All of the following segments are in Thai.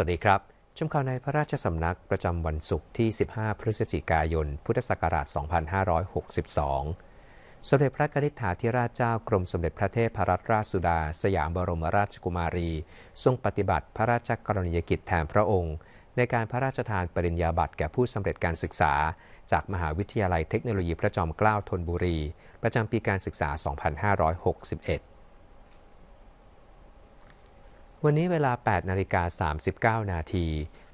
วัสดีครับชมข่าวในพระราชสำนักประจำวันศุกร์ที่ 15 พฤศจิกายน พุทธศักราช 2562 สมเด็จพระกนิษฐาธิราชเจ้ากรมสมเด็จพระเทพรัตนราชสุดา สยามบรมราชกุมารี ทรงปฏิบัติ พระราชกรณียกิจแทนพระองค์ ในการพระราชทานปริญญาบัตรแก่ผู้สำเร็จการศึกษา จากมหาวิทยาลัยเทคโนโลยีพระจอมเกล้าธนบุรีประจำปีการศึกษา 2561วันนี้เวลา 8นาฬิกา39 นาที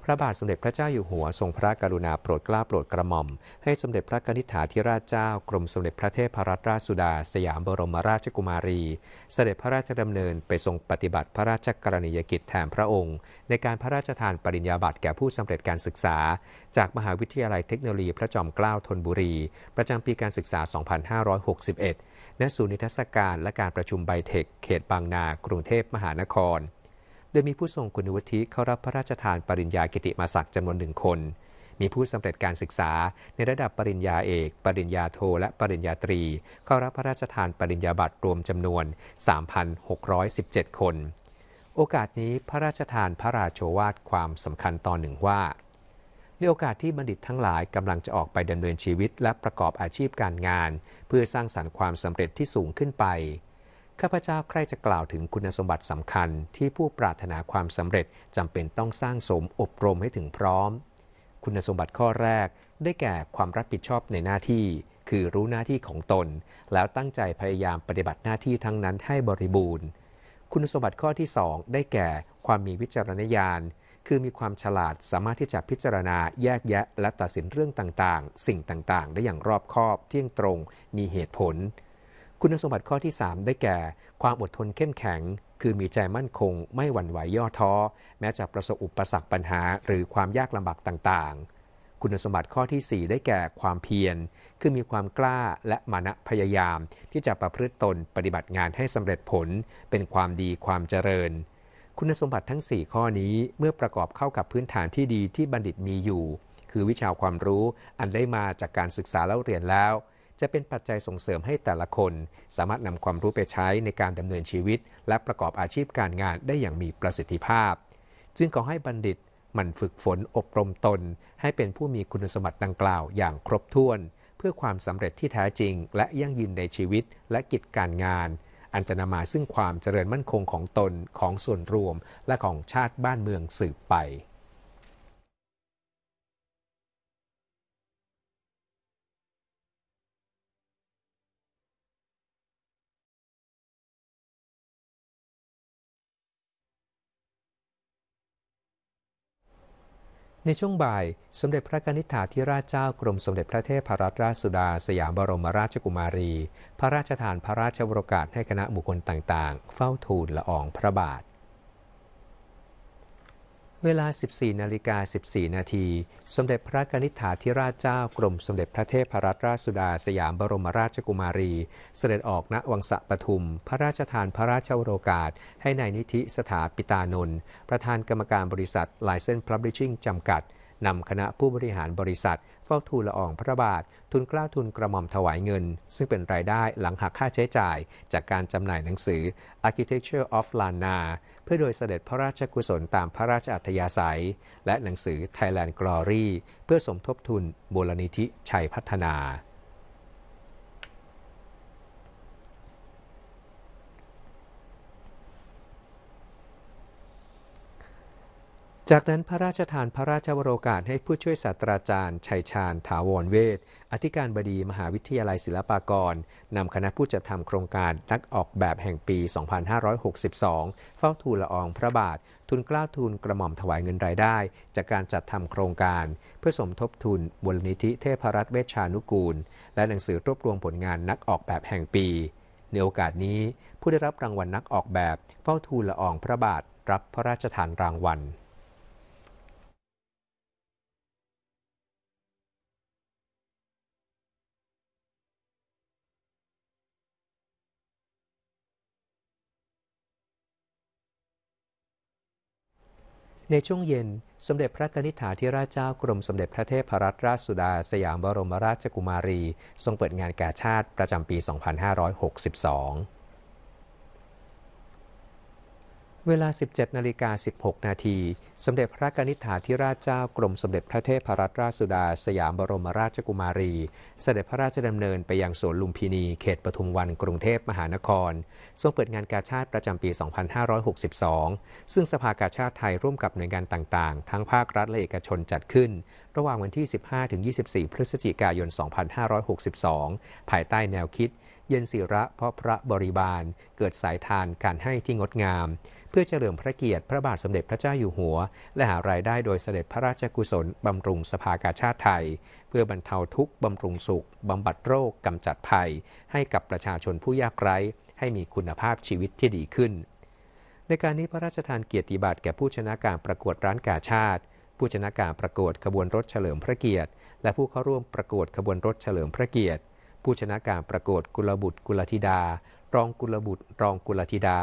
พระบาทสมเด็จพระเจ้าอยู่หัวทรงพระกรุณาโปรดเกล้าโปรดกระหม่อม ให้สมเด็จพระนิธิาธิราชเจ้ากรมสมเด็จพระเทพรัตนราชสุดาสยามบรมราชกุมารี เสด็จพระราชดำเนินไปทรงปฏิบัติพระราชกรณียกิจแทนพระองค์ ในการพระราชทานปริญญาบัตรแก่ผู้สำเร็จการศึกษา จากมหาวิทยาลัยเทคโนโลยีพระจอมเกล้าธนบุรีประจำปีการศึกษา2561ณศูนย์นิทรรศการและการประชุมไบเทคเขตบางนา กรุงเทพมหานครดยมีผู้ทรงคุณวุฒิเข้ารับพระราชทานปริญญากิติมาศักดิ์จำนวนหนึ่งคน มีผู้สำเร็จการศึกษา ในระดับปริญญาเอก ปริญญาโท และปริญญาตรีเข้ารับพระราชทานปริญญาบัตรรวมจำนวน 3,617 คน โอกาสนี้พระราชทานพระราโชวาทความสำคัญตอนหนึ่งว่า ในโอกาสที่บัณฑิตทั้งหลายกำลังจะออกไปดำเนินชีวิตและประกอบอาชีพการงาน เพื่อสร้างสรรค์ความสำเร็จที่สูงขึ้นไปข้าพเจ้าใครจะกล่าวถึงคุณสมบัติสำคัญที่ผู้ปรารถนาความสำเร็จจำเป็นต้องสร้างสมอบรมให้ถึงพร้อม คุณสมบัติข้อแรก ได้แก่ความรับผิดชอบในหน้าที่ คือรู้หน้าที่ของตน แล้วตั้งใจพยายามปฏิบัติหน้าที่ทั้งนั้นให้บริบูรณ์คุณสมบัติข้อที่ 2 ได้แก่ความมีวิจารณญาณคือมีความฉลาดสามารถที่จะพิจารณาแยกแยะและตัดสินเรื่องต่างๆ สิ่งต่างๆ ได้อย่างรอบคอบ เที่ยงตรง มีเหตุผลคุณสมบัติข้อที่ 3 ได้แก่ ความอดทนเข้มแข็งคือมีใจมั่นคง ไม่หวั่นไหวย่อท้อแม้จะประสบอุปสรรคปัญหาหรือความยากลำบากต่างๆ คุณสมบัติข้อที่ 4 ได้แก่ความเพียรคือมีความกล้าและมานะพยายาม ที่จะประพฤติตนปฏิบัติงานให้สำเร็จผล เป็นความดีความเจริญ คุณสมบัติทั้ง 4 ข้อนี้เมื่อประกอบเข้ากับพื้นฐานที่ดีที่บัณฑิตมีอยู่ คือวิชาความรู้อันได้มาจากการศึกษาเล่าเรียนแล้วจะเป็นปัจจัยส่งเสริมให้แต่ละคน สามารถนำความรู้ไปใช้ในการดำเนินชีวิต และประกอบอาชีพการงานได้อย่างมีประสิทธิภาพ จึงขอให้บัณฑิตมันฝึกฝนอบรมตน ให้เป็นผู้มีคุณสมบัติดังกล่าวอย่างครบถ้วน เพื่อความสำเร็จที่แท้จริงและยั่งยืนในชีวิตและกิจการงาน อันจะนำมาซึ่งความเจริญมั่นคงของตนของส่วนรวมและของชาติบ้านเมืองสืบไปในช่วงบ่าย สมเด็จพระนิธิาธิราชเจ้ากรมสมเด็จพระเทพรัตนราชสุดาสยามบรมราชกุมารี พระราชทานพระราชวรกาศให้คณะบุคคลต่างๆ เฝ้าทูลละอองพระบาทเวลา 14 นาฬิกา 14 นาที สมเด็จพระนิธิถาธิราชเจ้ากรมสมเด็จพระเทพรัตนราชสุดาสยามบรมราชกุมารี เสด็จออกณวังสะปทุม พระราชทานพระราชโอรกาสให้ในนิธิสถาปิตานนท์ประธานกรรมการบริษัทไลเซเส้นพลับลิชชิ่งจำกัดนำคณะผู้บริหารบริษัทเฝ้าทูลละอองพระบาททุนกล้าวทุนกระหม่อมถวายเงินซึ่งเป็นรายได้หลังหักค่าใช้จ่ายจากการจำหน่ายหนังสือ Architecture of Lana เพื่อโดยเสด็จพระราชกุศลตามพระราชอัธยาศัย และหนังสือ Thailand Glory เพื่อสมทบทุนบูรณิธิชัยพัฒนาจากนั้นพระราชทานพระราชวโรกาสให้ผู้ช่วยศาสตราจารย์ชัยชาญ ถาวรเวทอธิการบดีมหาวิทยาลัยศิลปากร นำคณะผู้จัดทำโครงการนักออกแบบแห่งปี 2562 เฝ้าทูลละอองพระบาท ทุนกล้าทุนกระหม่อมถวายเงินรายได้ จากการจัดทำโครงการ เพื่อสมทบทุนบุลนิธิเทพรัตน์เวชานุกูล และหนังสือรวบรวมผลงานนักออกแบบแห่งปีในโอกาสนี้ผู้ได้รับรางวัลนักออกแบบ เฝ้าทูลละอองพระบาท รับพระราชทานรางวัลในช่วงเย็นสมเด็จพระนิธิถาธิราชเจ้ากรมสมเด็จพระเทพรัตนราชสุดาสยามบรมราชกุมารี ทรงเปิดงานกาชาติประจำปี 2562เวลา 17 นาฬิกา 16 นาที สมเด็จพระกนิษฐาธิราชเจ้ากรมสมเด็จพระเทพรัตนราชสุดาสยามบรมราชกุมารีสเสด็จพระราชดำเนินไปยังสวนลุมพินี เขตปทุมวันกรุงเทพมหานคร ทรงเปิดงานกาชาติประจำปี 2562 ซึ่งสภากาชาติไทยร่วมกับหน่วยงานต่าง ๆ ทั้งภาครัฐและเอกชนจัดขึ้นระหว่างวันที่ 15-24 พฤศจิกายน 2562 ภายใต้แนวคิด เย็นศิระเพราะพระบริบาล เกิดสายทานการให้ที่งดงาม เพื่อเฉลิมพระเกียรติพระบาทสมเด็จพระเจ้าอยู่หัว และหารายได้โดยเสด็จพระราชกุศล บำรุงสภากาชาติไทย เพื่อบรรเทาทุกข์บำรุงสุข บำบัดโรคกำจัดภัย ให้กับประชาชนผู้ยากไร้ให้มีคุณภาพชีวิตที่ดีขึ้น ในการนี้พระราชทานเกียรติบัตรแก่ผู้ชนะการประกวดร้านกาชาติผู้ชนะการประกวดขบวนรถเฉลิมพระเกียรติและผู้เข้าร่วมประกวดขบวนรถเฉลิมพระเกียรติ ผู้ชนะการประกวดกุลบุตรกุลธิดา รองกุลบุตรรองกุลธิดา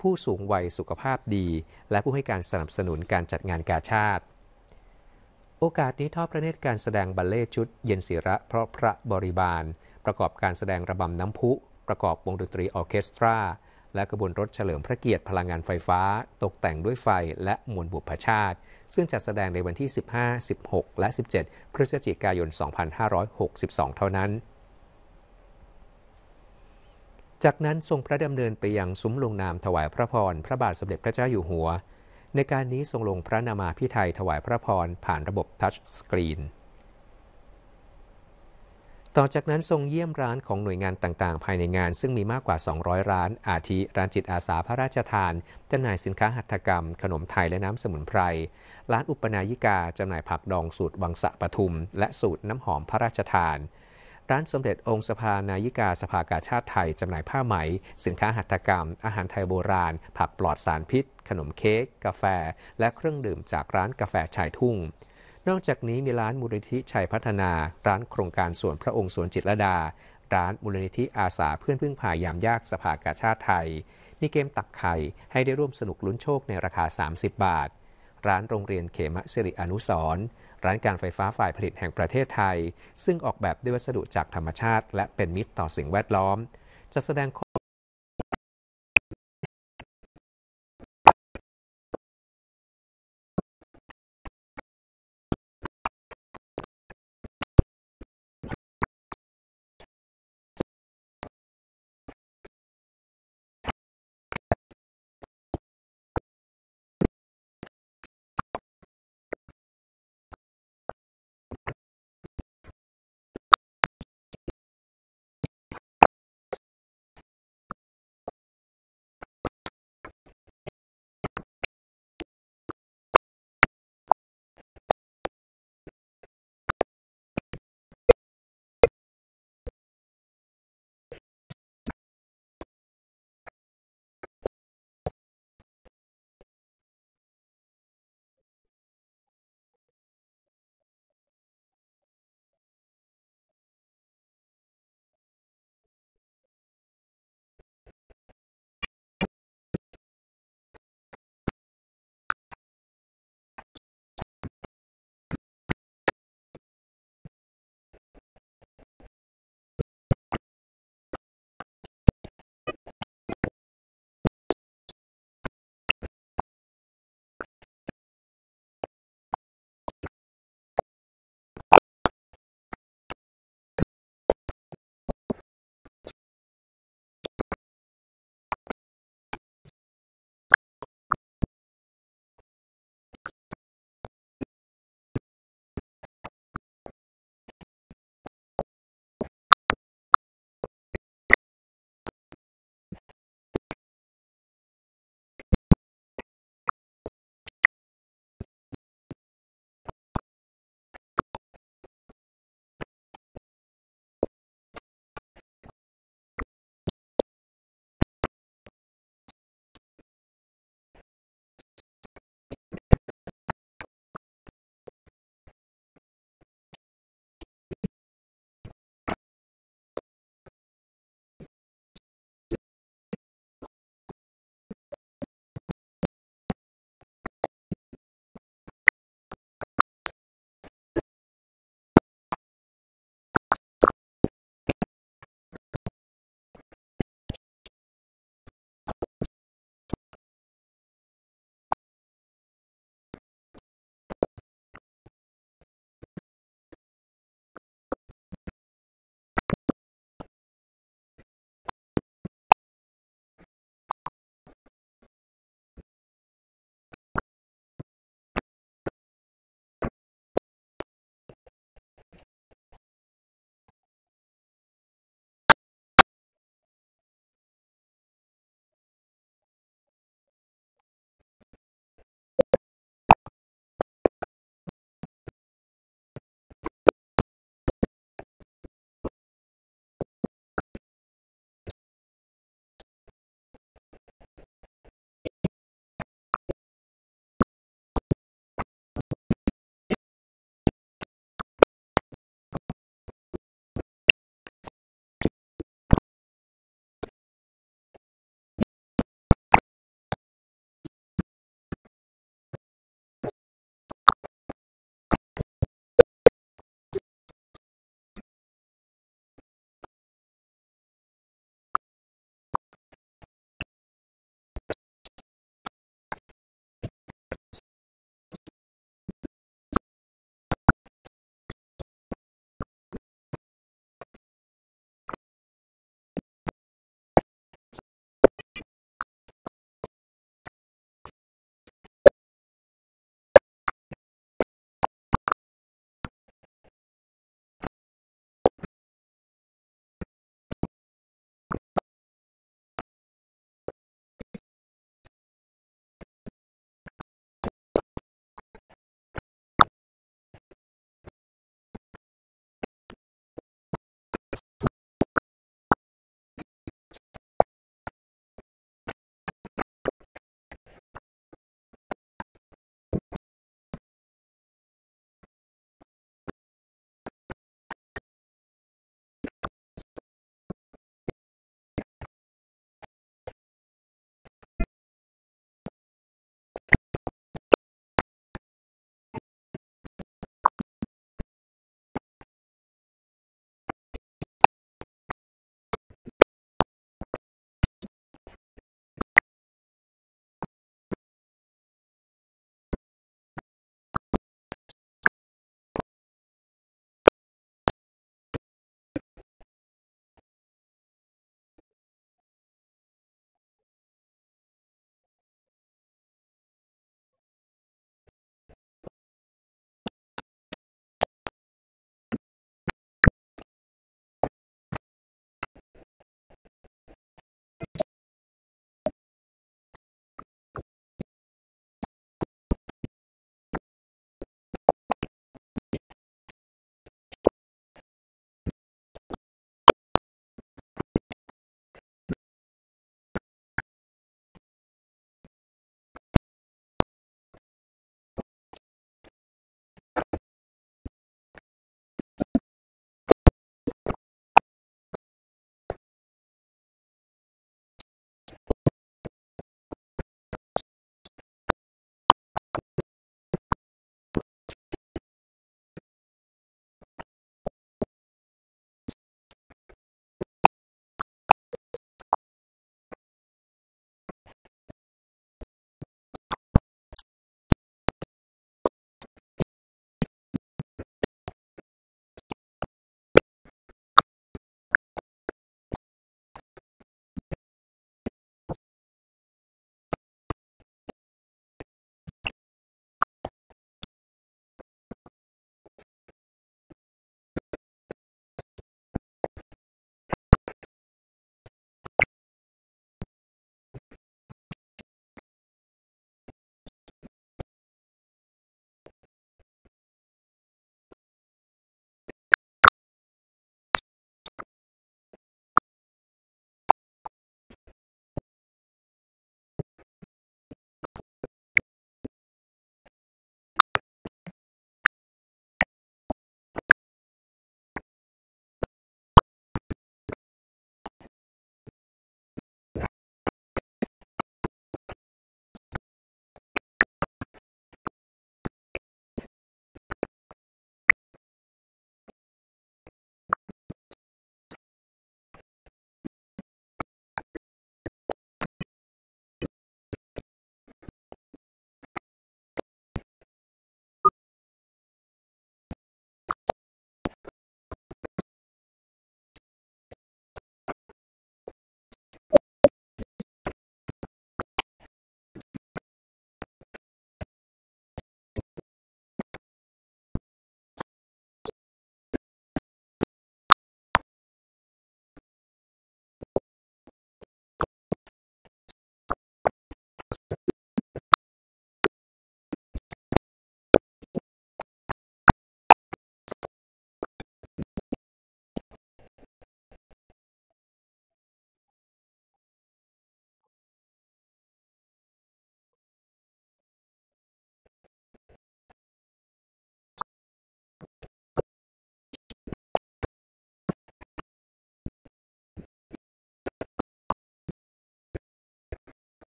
ผู้สูงวัยสุขภาพดีและผู้ให้การสนับสนุนการจัดงานกาชาติ โอกาสนี้ทอดพระเนตรการแสดงบัลเล่ชุดเย็นศิระเพราะพระบริบาล ประกอบการแสดงระบำน้ำพุ ประกอบวงดนตรีออเคสตราและขบวนรถเฉลิมพระเกียรติพลังงานไฟฟ้า ตกแต่งด้วยไฟและมวลบุพชาติ ซึ่งจัดแสดงในวันที่ 15 16 และ 17 พฤศจิกายน 2562 เท่านั้น จากนั้นทรงพระดำเนินไปยังซุ้มลงนามถวายพระพร พระบาทสมเด็จพระเจ้าอยู่หัว ในการนี้ทรงลงพระนามาพิไทยถวายพระพร ผ่านระบบทัชสกรีนต่อจากนั้นทรงเยี่ยมร้านของหน่วยงานต่างๆ ภายในงานซึ่งมีมากกว่า 200 ร้าน อาทิ ร้านจิตอาสาพระราชทาน จำหน่ายสินค้าหัตถกรรม ขนมไทยและน้ำสมุนไพร ร้านอุปนายิกา จำหน่ายผักดองสูตรวังสะปทุม และสูตรน้ำหอมพระราชทาน ร้านสมเด็จองค์สภานายิกา สภากาชาติไทยจำหน่ายผ้าไหมสินค้าหัตถกรรม อาหารไทยโบราณผักปลอดสารพิษ ขนมเค้กกาแฟ และเครื่องดื่มจากร้านกาแฟชายทุ่งนอกจากนี้มีร้านมูลนิธิชัยพัฒนา ร้านโครงการสวนพระองค์สวนจิตรดา ร้านมูลนิธิอาสาเพื่อนพึ่งพายามยากสภากาชาติไทย มีเกมตักไข่ให้ได้ร่วมสนุกลุ้นโชคในราคา 30 บาท ร้านโรงเรียนเขมะสิริอนุสรร้านการไฟฟ้าฝ่ายผลิตแห่งประเทศไทย ซึ่งออกแบบด้วยวัสดุจากธรรมชาติ และเป็นมิตรต่อสิ่งแวดล้อม จะแสดง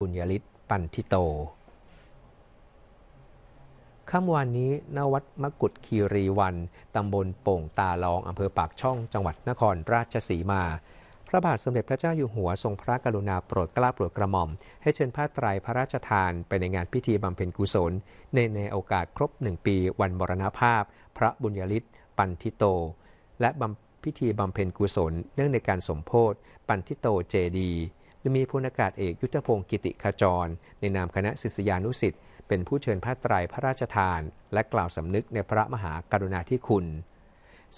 บุญยฤทธิ์ปันทิโต ค่ำวันนี้ณวัดมกุฏคีรีวัน ตำบลโป่งตาลอง อำเภอปากช่อง จังหวัดนครราชสีมา พระบาทสมเด็จพระเจ้าอยู่หัวทรงพระกรุณาโปรดเกล้าโปรดกระหม่อม ให้เชิญพระไตรพระราชทานไปในงานพิธีบำเพ็ญกุศลในในโอกาสครบหนึ่งปีวันมรณภาพพระบุญยาลิ์ปันทิโต และพิธีบำเพ็ญกุศลเนื่องในการสมโพธิปันทิโตเจดีือมีพลอากาศเอกยุทธพงศ์กิติขจร ในนามคณะศิษยานุสิ์เป็นผู้เชิญพระไตรพระราชทาน และกล่าวสำนึกในพระมหากรุณาธิคุณ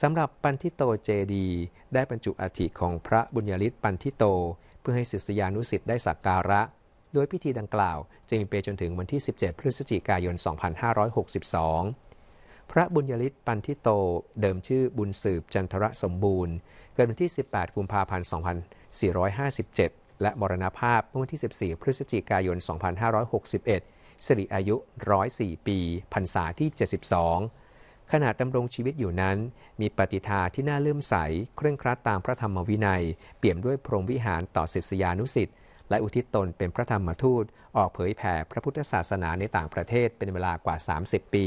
สำหรับปันทิโตเจดี ได้บรรจุอัฐิของพระบุญาลิศปันทิโตเพื่อให้ศิษยานุสิ์ได้สักการะ โดยพิธีดังกล่าว จะมีไปจนถึงวันที่ 17 พฤศจิกายน 2562 พระบุญญาลิศปันทิโตเดิมชื่อบุญสืบจันทรสมบูรณ์ เกิดวันที่18กุมภาพันธ์2457และมรณภาพเมื่อวันที่ 14 พฤศจิกายน 2561 สิริอายุ 104 ปีพรรษาที่ 72ขณะดำรงชีวิตอยู่นั้น มีปฏิทาที่น่าเลื่อมใส เคร่งครัดตามพระธรรมวินัย เปี่ยมด้วยพรหมวิหารต่อศิษยานุสิตและอุทิศตนเป็นพระธรรมทูต ออกเผยแผ่พระพุทธศาสนาในต่างประเทศเป็นเวลากว่า 30 ปี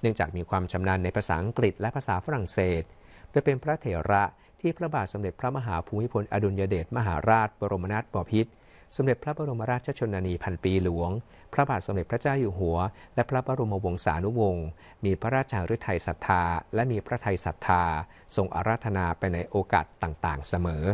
เนื่องจากมีความชำนาญในภาษาอังกฤษและภาษาฝรั่งเศสโดยเป็นพระเถระที่พระบาทสมเด็จพระมหาภูมิพล อดุลยเดชมหาราชบรมนาถบพิตรสมเด็จพระบรมราชชนนีพันปีหลวง พระบาทสมเด็จพระเจ้าอยู่หัว และพระบรมวงศานุวงศ์มีพระราชาฤทัยศรัทธา และมีพระทัยศรัทธา ทรงอาราธนาไปในโอกาสต่างๆเสมอ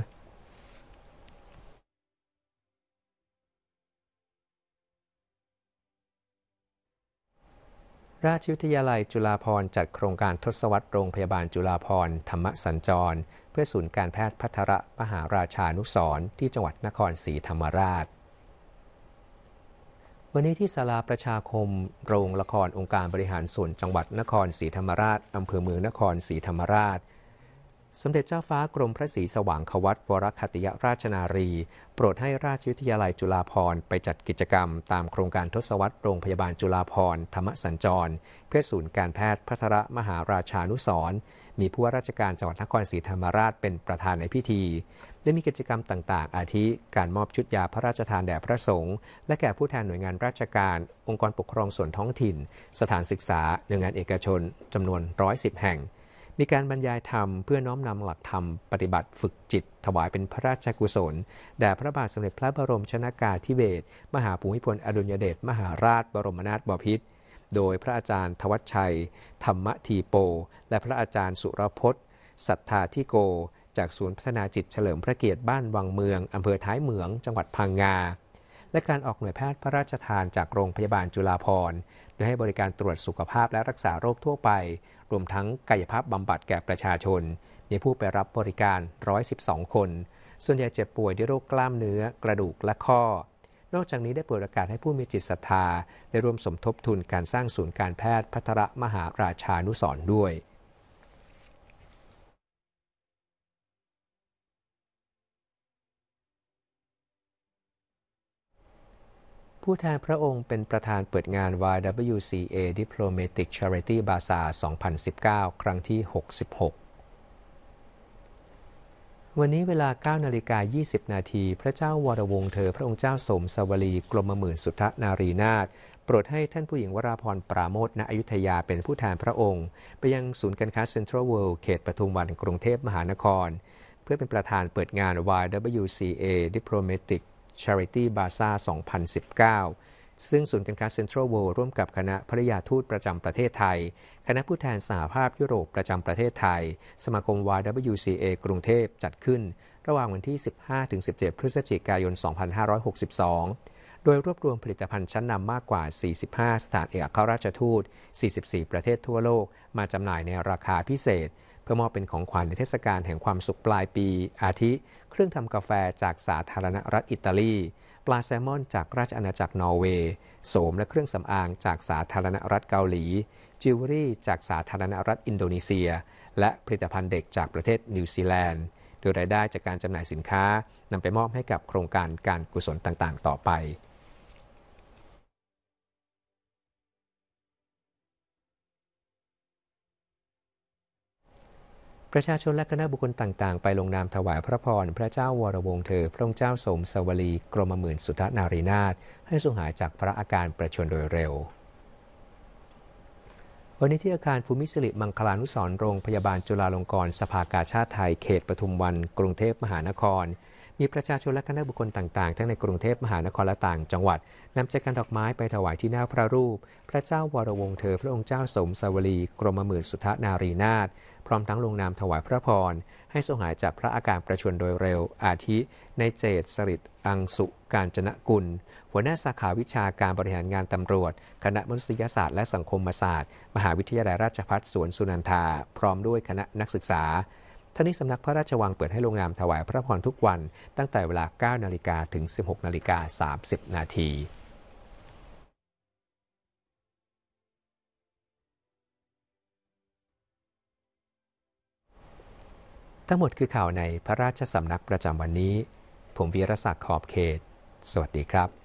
ราชวิทยาลัยจุฬาภร์จัดโครงการทศวรรษโรงพยาบาลจุฬาภร์ธรรมสัญจร เพื่อศูนย์การแพทย์พัทระมหาราชานุสรที่จังหวัดนครศรีธรรมราช วันนี้ที่ศาลาประชาคม โรงละครองค์การบริหารส่วนจังหวัดนครศรีธรรมราชอำเภอเมืองนครศรีธรรมราชสมเด็จเจ้าฟ้ากรมพระศรีสว่างควัตวรคติยราชนารี โปรดให้ราชวิทยาลัยจุฬาภรณ์ไปจัดกิจกรรม ตามโครงการทศวรรษโรงพยาบาลจุฬาภรณ์ธรรมสัญจร เพื่อศูนย์การแพทย์พัทรมหาราชานุสรมีผู้ว่าราชการจังหวัดนครศรีธรรมราชเป็นประธานในพิธี ได้มีกิจกรรมต่าง ๆ อาทิการมอบชุดยาพระราชทานแด่พระสงฆ์และแก่ผู้แทนหน่วยงานราชการองค์กรปกครองส่วนท้องถิ่น สถานศึกษาหน่วยงานเอกชนจำนวน 110 แห่งมีการบรรยายธรรมเพื่อน้อมนำหลักธรรมปฏิบัติฝึกจิตถวายเป็นพระราชกุศลแด่พระบาทสมเด็จพระบรมชนากาธิเบศรมหาภูมิพลอดุลยเดชมหาราชบรมนาถบพิตรโดยพระอาจารย์ทวัชชัย ธรรมทีโป และพระอาจารย์สุรพจน์สัทธาทิโก จากศูนย์พัฒนาจิตเฉลิมพระเกียรติบ้านวังเมืองอำเภอท้ายเหมืองจังหวัดพังงาและการออกหน่วยแพทย์พระราชทานจากโรงพยาบาลจุฬาภรพื่อให้บริการตรวจสุขภาพและรักษาโรคทั่วไป รวมทั้งกายภาพบำบัดแก่ประชาชนมีผู้ไปรับบริการ 112 คน ส่วนใหญ่เจ็บป่วยด้วยโรคกล้ามเนื้อกระดูกและข้อ นอกจากนี้ได้เปิดโอกาสให้ผู้มีจิตศรัทธา ได้ร่วมสมทบทุนการสร้างศูนย์การแพทย์พัทรมหาราชานุสรด้วยผู้แทนพระองค์เป็นประธานเปิดงาน YWCA Diplomatic Charity Bazaar 2019 ครั้งที่ 66 วันนี้เวลา9นาฬิกา20 นาที พระเจ้าวรวงเธอ พระองค์เจ้าสมสวลี กรมหมื่นสุทธนารีนาถโปรดให้ท่านผู้หญิงวราพรปราโมทณอยุธยาเป็นผู้แทนพระองค์ ไปยังศูนย์การค้าเซ็นทรัลเวิลด์ เขตปทุมวันกรุงเทพมหานคร เพื่อเป็นประธานเปิดงาน YWCA Diplomatic Charity Bazaar 2019 ซึ่งศูนย์การค้าเซ็นทรัลเวิลด์ร่วมกับคณะภริยาทูตประจำประเทศไทย คณะผู้แทนสหภาพยุโรปประจำประเทศไทย สมาคม YWCA กรุงเทพจัดขึ้น ระหว่างวันที่ 15-17 พฤศจิกายน 2562 โดยรวบรวมผลิตภัณฑ์ชั้นนำมากกว่า 45 สถานเอกอัครราชทูต 44 ประเทศทั่วโลกมาจำหน่ายในราคาพิเศษื่อมอบเป็นของขวัญในเทศกาลแห่งความสุขปลายปี อาทิเครื่องทำกาแฟจากสาธารณรัฐอิตาลีปลาแซลมอน จากราชอาณาจักรนอร์เวย์โสมและเครื่องสำอางจากสาธารณรัฐเกาหลีจิวเวลรี่ จากสาธารณรัฐอินโดนีเซีย และผลิตภัณฑ์เด็กจากประเทศนิวซีแลนด์ โดยรายได้จากการจำหน่ายสินค้านำไปมอบให้กับโครงการการกุศลต่างๆ ต่อไปประชาชนและคณะบุคคลต่าง ๆ ไปลงนามถวายพระพร พระเจ้าวรวงเธอ พระองค์เจ้าสมสวลีกรมหมื่นสุทนารีนาถให้สุหายจากพระอาการประชวรโดยเร็ว วันนี้ที่อาคารภูมิสิริมังคลานุสรโรงพยาบาลจุฬาลงกรณ์สภากาชาติไทยเขตปทุมวันกรุงเทพมหานครมีประชาชนและคณะบุคคลต่าง ๆ ทั้งในกรุงเทพมหานครและต่างจังหวัดนำใจกันดอกไม้ไปถวายที่หน้าพระรูป พระเจ้าวรวงเธอพระองค์เจ้าสม สวรีกรมหมื่นสุทธนารีนาถพร้อมทั้งลงนามถวายพระพร ให้ทรงหายจากพระอาการประชวรโดยเร็ว อาทิในเจตสริตอังสุ การจนะกุล หัวหน้าสาขาวิชาการบริหารงานตำรวจ คณะมนุษยศาสตร์และสังคมศาสตร์ มหาวิทยาลัยราชภัฏสวนสุนันทา พร้อมด้วยคณะนักศึกษาทั้งนี้สำนักพระราชวังเปิดให้ลงนามถวายพระพรทุกวัน ตั้งแต่เวลา 9นาฬิกาถึง 16นาฬิกา30นาที ทั้งหมดคือข่าวในพระราชสำนักประจำวันนี้ ผมวีรศักดิ์ขอบเขต สวัสดีครับ